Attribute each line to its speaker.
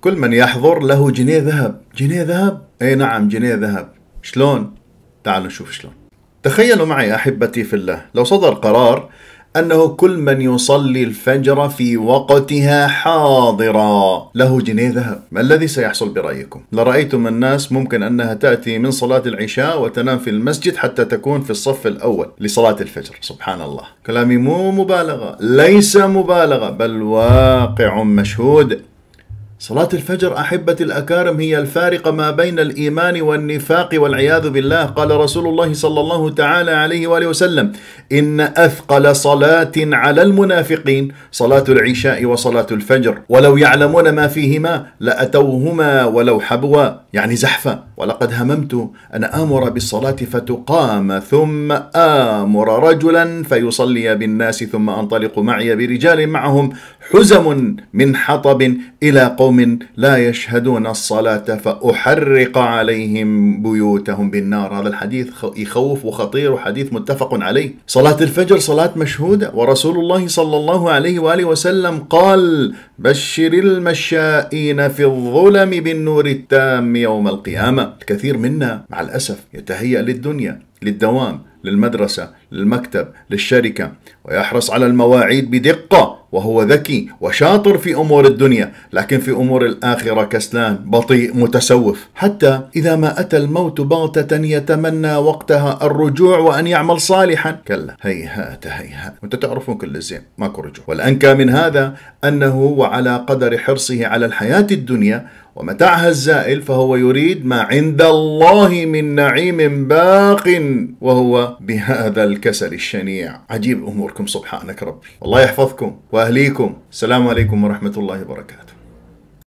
Speaker 1: كل من يحضر له جنيه ذهب جنيه ذهب اي نعم جنيه ذهب شلون تعالوا نشوف شلون تخيلوا معي احبتي في الله لو صدر قرار انه كل من يصلي الفجر في وقتها حاضرا له جنيه ذهب ما الذي سيحصل برايكم لرايتم الناس ممكن انها تاتي من صلاه العشاء وتنام في المسجد حتى تكون في الصف الاول لصلاه الفجر سبحان الله كلامي مو مبالغه ليس مبالغه بل واقع مشهود صلاة الفجر أحبتي الأكارم هي الفارقة ما بين الإيمان والنفاق والعياذ بالله قال رسول الله صلى الله تعالى عليه وآله وسلم إن أثقل صلاة على المنافقين صلاة العشاء وصلاة الفجر ولو يعلمون ما فيهما لأتوهما ولو حبوا يعني زحفا ولقد هممت أن آمر بالصلاة فتقام ثم آمر رجلا فيصلي بالناس ثم أنطلق معي برجال معهم حزم من حطب إلى قوم قوم لا يشهدون الصلاة فأحرق عليهم بيوتهم بالنار هذا الحديث يخوف وخطير وحديث متفق عليه صلاة الفجر صلاة مشهودة ورسول الله صلى الله عليه وآله وسلم قال بشر المشائين في الظلم بالنور التام يوم القيامة الكثير منا مع الأسف يتهيأ للدنيا للدوام للمدرسة للمكتب للشركة ويحرص على المواعيد بدقة وهو ذكي وشاطر في أمور الدنيا لكن في أمور الآخرة كسلان بطيء متسوف حتى إذا ما أتى الموت بغتة يتمنى وقتها الرجوع وأن يعمل صالحا كلا هيهات هيهات وانت تعرفون كل الزين ماكو رجوع والأنكى من هذا أنه على قدر حرصه على الحياة الدنيا ومتاعها الزائل فهو يريد ما عند الله من نعيم باق وهو بهذا الكسل الشنيع عجيب أموركم سبحانك ربي الله يحفظكم وأهليكم السلام عليكم ورحمة الله وبركاته